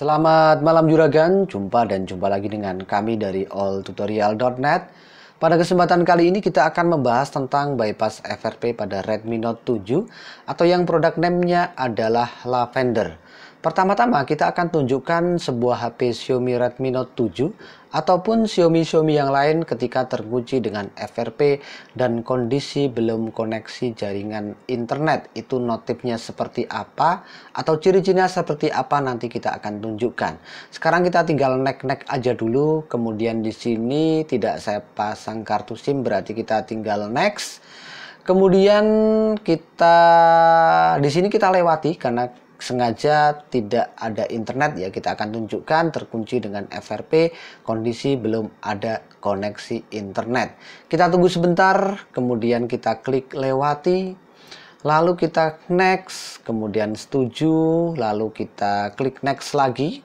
Selamat malam Juragan, jumpa dan jumpa lagi dengan kami dari alltutorial.net. Pada kesempatan kali ini kita akan membahas tentang bypass FRP pada Redmi Note 7 atau yang produk name-nya adalah Lavender. Pertama-tama kita akan tunjukkan sebuah HP Xiaomi Redmi Note 7 ataupun Xiaomi-Xiaomi yang lain ketika terkunci dengan FRP dan kondisi belum koneksi jaringan internet. Itu notifnya seperti apa atau ciri-cirinya seperti apa nanti kita akan tunjukkan. Sekarang kita tinggal nek-nek aja dulu, kemudian di sini tidak saya pasang kartu SIM berarti kita tinggal next. Kemudian kita di sini kita lewati karena sengaja tidak ada internet ya kita akan tunjukkan terkunci dengan FRP kondisi belum ada koneksi internet kita tunggu sebentar kemudian kita klik lewati lalu kita next kemudian setuju lalu kita klik next lagi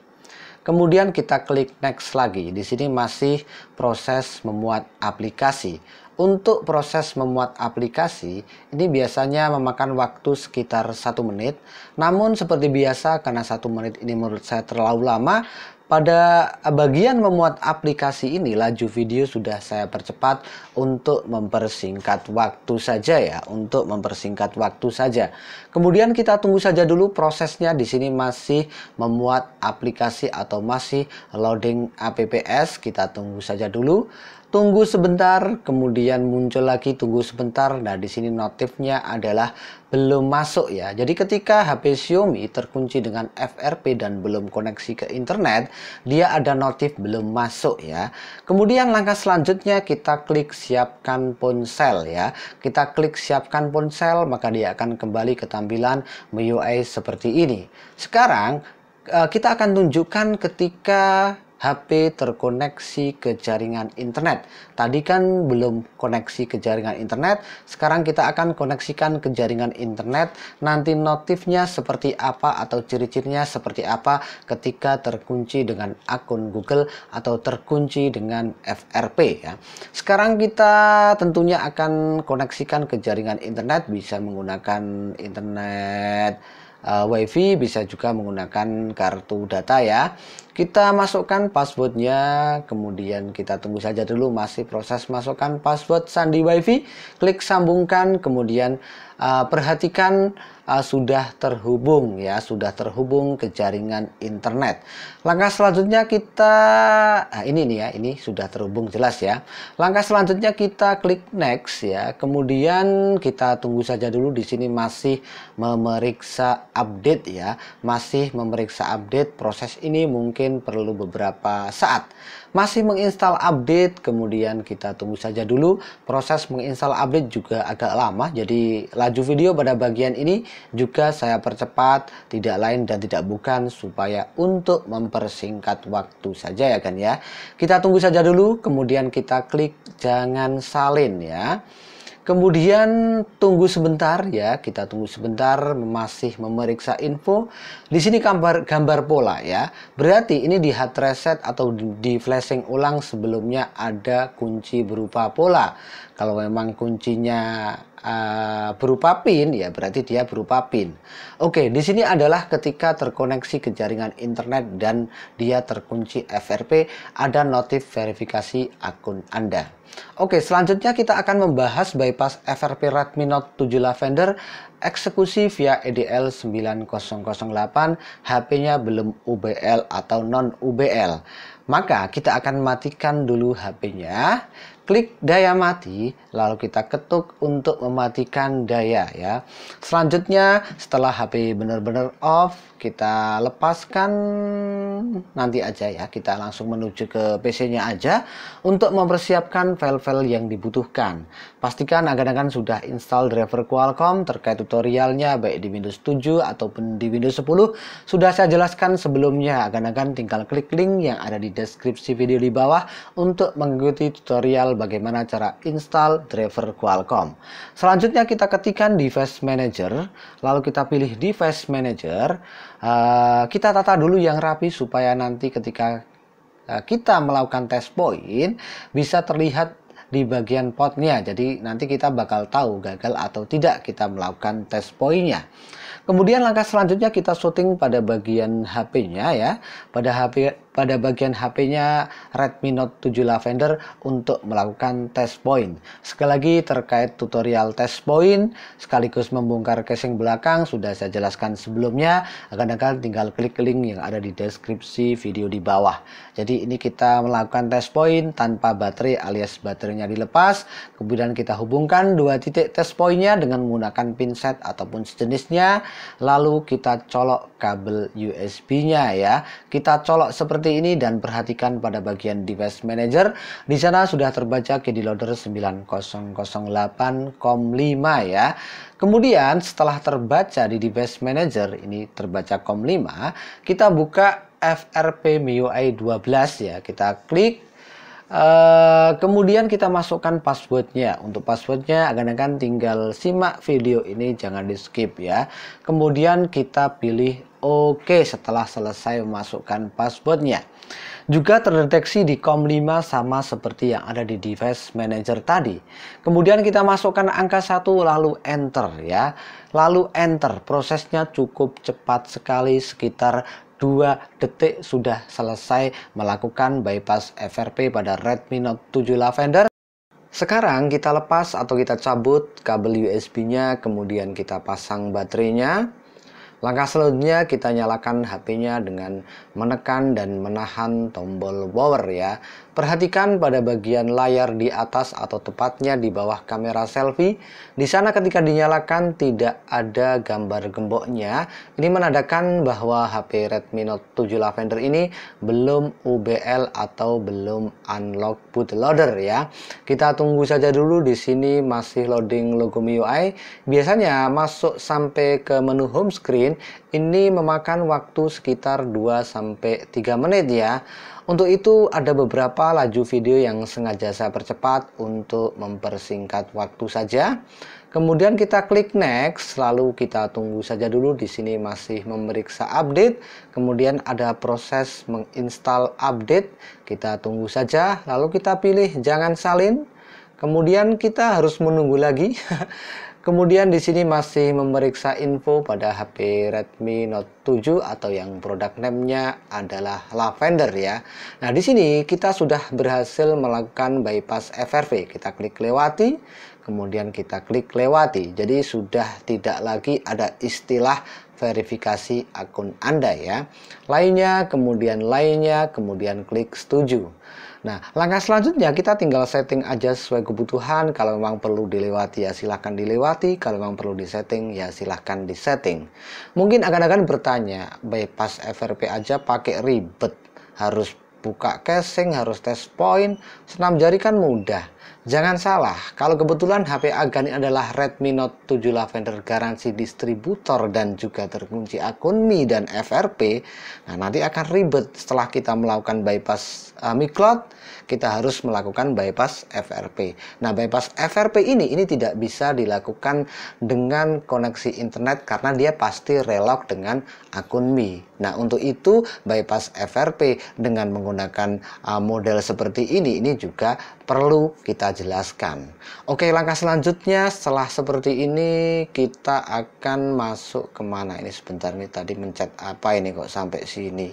kemudian kita klik next lagi di sini masih proses memuat aplikasi untuk proses memuat aplikasi, ini biasanya memakan waktu sekitar satu menit. Namun seperti biasa, karena satu menit ini menurut saya terlalu lama, pada bagian memuat aplikasi ini, laju video sudah saya percepat untuk mempersingkat waktu saja ya, untuk mempersingkat waktu saja. Kemudian kita tunggu saja dulu prosesnya di sini masih memuat aplikasi atau masih loading apps, kita tunggu saja dulu tunggu sebentar, kemudian muncul lagi tunggu sebentar. Nah, di sini notifnya adalah belum masuk ya. Jadi ketika HP Xiaomi terkunci dengan FRP dan belum koneksi ke internet, dia ada notif belum masuk ya. Kemudian langkah selanjutnya kita klik siapkan ponsel ya. Kita klik siapkan ponsel, maka dia akan kembali ke tampilan MIUI seperti ini. Sekarang eh, kita akan tunjukkan ketika HP terkoneksi ke jaringan internet. Tadi kan belum koneksi ke jaringan internet, sekarang kita akan koneksikan ke jaringan internet. Nanti notifnya seperti apa atau ciri-cirinya seperti apa ketika terkunci dengan akun Google atau terkunci dengan FRP ya. Sekarang kita tentunya akan koneksikan ke jaringan internet bisa menggunakan internet uh, WiFi bisa juga menggunakan kartu data ya. Kita masukkan passwordnya, kemudian kita tunggu saja dulu masih proses masukkan password sandi wifi. Klik sambungkan, kemudian uh, perhatikan uh, sudah terhubung ya, sudah terhubung ke jaringan internet. Langkah selanjutnya kita, nah ini nih ya, ini sudah terhubung jelas ya. Langkah selanjutnya kita klik next ya, kemudian kita tunggu saja dulu di sini masih memeriksa update ya, masih memeriksa update proses ini mungkin mungkin perlu beberapa saat. Masih menginstal update, kemudian kita tunggu saja dulu. Proses menginstal update juga agak lama, jadi laju video pada bagian ini juga saya percepat, tidak lain dan tidak bukan supaya untuk mempersingkat waktu saja ya kan ya. Kita tunggu saja dulu, kemudian kita klik jangan salin ya. Kemudian tunggu sebentar ya, kita tunggu sebentar masih memeriksa info. Di sini gambar gambar pola ya. Berarti ini di hard reset atau di flashing ulang sebelumnya ada kunci berupa pola. Kalau memang kuncinya uh, berupa PIN ya berarti dia berupa PIN. Oke, di sini adalah ketika terkoneksi ke jaringan internet dan dia terkunci FRP ada notif verifikasi akun Anda. Oke, selanjutnya kita akan membahas bypass FRP Redmi Note 7 Lavender eksekusi via EDL 9008 HP-nya belum UBL atau non-UBL. Maka kita akan matikan dulu HP-nya, klik daya mati, lalu kita ketuk untuk mematikan daya ya. Selanjutnya setelah HP benar-benar off, kita lepaskan nanti aja ya. Kita langsung menuju ke PC-nya aja untuk mempersiapkan file-file yang dibutuhkan. Pastikan agar-agar sudah install driver Qualcomm terkait tutorialnya baik di Windows 7 ataupun di Windows 10 sudah saya jelaskan sebelumnya. Agan-agan tinggal klik link yang ada di deskripsi video di bawah untuk mengikuti tutorial bagaimana cara install driver Qualcomm. Selanjutnya kita ketikkan device manager, lalu kita pilih device manager. Uh, kita tata dulu yang rapi supaya nanti ketika eh, kita melakukan test point bisa terlihat di bagian potnya. Jadi nanti kita bakal tahu gagal atau tidak kita melakukan tes poinnya. Kemudian langkah selanjutnya kita syuting pada bagian HP-nya ya. Pada HP pada bagian HP-nya Redmi Note 7 Lavender untuk melakukan tes point. Sekali lagi terkait tutorial tes point sekaligus membongkar casing belakang sudah saya jelaskan sebelumnya. Akan-akan tinggal klik link yang ada di deskripsi video di bawah. Jadi ini kita melakukan tes point tanpa baterai alias baterainya dilepas. Kemudian kita hubungkan dua titik tes pointnya dengan menggunakan pinset ataupun sejenisnya. Lalu kita colok kabel USB-nya ya. Kita colok seperti seperti ini dan perhatikan pada bagian device manager. Di sana sudah terbaca KD loader 9008.5 ya. Kemudian setelah terbaca di device manager ini terbaca COM5, kita buka FRP MIUI 12 ya. Kita klik Eh, kemudian kita masukkan passwordnya. Untuk passwordnya akan-akan tinggal simak video ini, jangan di skip ya. Kemudian kita pilih Oke setelah selesai memasukkan passwordnya. Juga terdeteksi di COM5 sama seperti yang ada di device manager tadi. Kemudian kita masukkan angka satu lalu enter ya. Lalu enter, prosesnya cukup cepat sekali sekitar 2 detik sudah selesai melakukan bypass FRP pada Redmi Note 7 Lavender. Sekarang kita lepas atau kita cabut kabel USB-nya, kemudian kita pasang baterainya. Langkah selanjutnya kita nyalakan HP-nya dengan menekan dan menahan tombol power ya. Perhatikan pada bagian layar di atas atau tepatnya di bawah kamera selfie. Di sana ketika dinyalakan tidak ada gambar gemboknya. Ini menandakan bahwa HP Redmi Note 7 Lavender ini belum UBL atau belum unlock bootloader ya. Kita tunggu saja dulu di sini masih loading logo MIUI. Biasanya masuk sampai ke menu home screen ini memakan waktu sekitar 2 sampai 3 menit ya. Untuk itu ada beberapa laju video yang sengaja saya percepat untuk mempersingkat waktu saja. Kemudian kita klik next, lalu kita tunggu saja dulu di sini masih memeriksa update. Kemudian ada proses menginstal update, kita tunggu saja. Lalu kita pilih jangan salin. Kemudian kita harus menunggu lagi Kemudian di sini masih memeriksa info pada HP Redmi Note 7 atau yang produk name-nya adalah Lavender ya. Nah, di sini kita sudah berhasil melakukan bypass FRV. Kita klik lewati, kemudian kita klik lewati. Jadi sudah tidak lagi ada istilah verifikasi akun Anda ya. Lainnya, kemudian lainnya, kemudian klik setuju. Nah, langkah selanjutnya kita tinggal setting aja sesuai kebutuhan. Kalau memang perlu dilewati ya silahkan dilewati. Kalau memang perlu disetting ya silahkan disetting. Mungkin akan-akan bertanya, bypass FRP aja pakai ribet. Harus buka casing harus test point. Senam jari kan mudah. Jangan salah, kalau kebetulan HP Agani adalah Redmi Note 7 Lavender garansi distributor dan juga terkunci akun Mi dan FRP, nah nanti akan ribet setelah kita melakukan bypass uh, Mi Cloud, kita harus melakukan bypass FRP. Nah, bypass FRP ini ini tidak bisa dilakukan dengan koneksi internet karena dia pasti relog dengan akun Mi. Nah, untuk itu bypass FRP dengan menggunakan uh, model seperti ini ini juga perlu kita kita jelaskan. Oke, langkah selanjutnya setelah seperti ini kita akan masuk kemana ini sebentar nih tadi mencet apa ini kok sampai sini.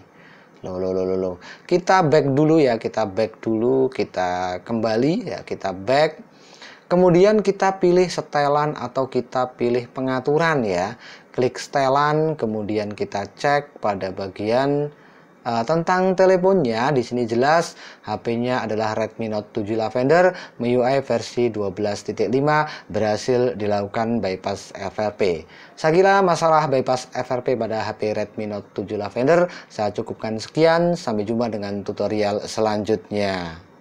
Loh, loh, loh, loh. Kita back dulu ya, kita back dulu, kita kembali ya, kita back. Kemudian kita pilih setelan atau kita pilih pengaturan ya. Klik setelan, kemudian kita cek pada bagian Ah, tentang teleponnya, di sini jelas HP-nya adalah Redmi Note 7 Lavender MIUI versi 12.5 berhasil dilakukan bypass FRP. Saya kira masalah bypass FRP pada HP Redmi Note 7 Lavender saya cukupkan sekian. Sampai jumpa dengan tutorial selanjutnya.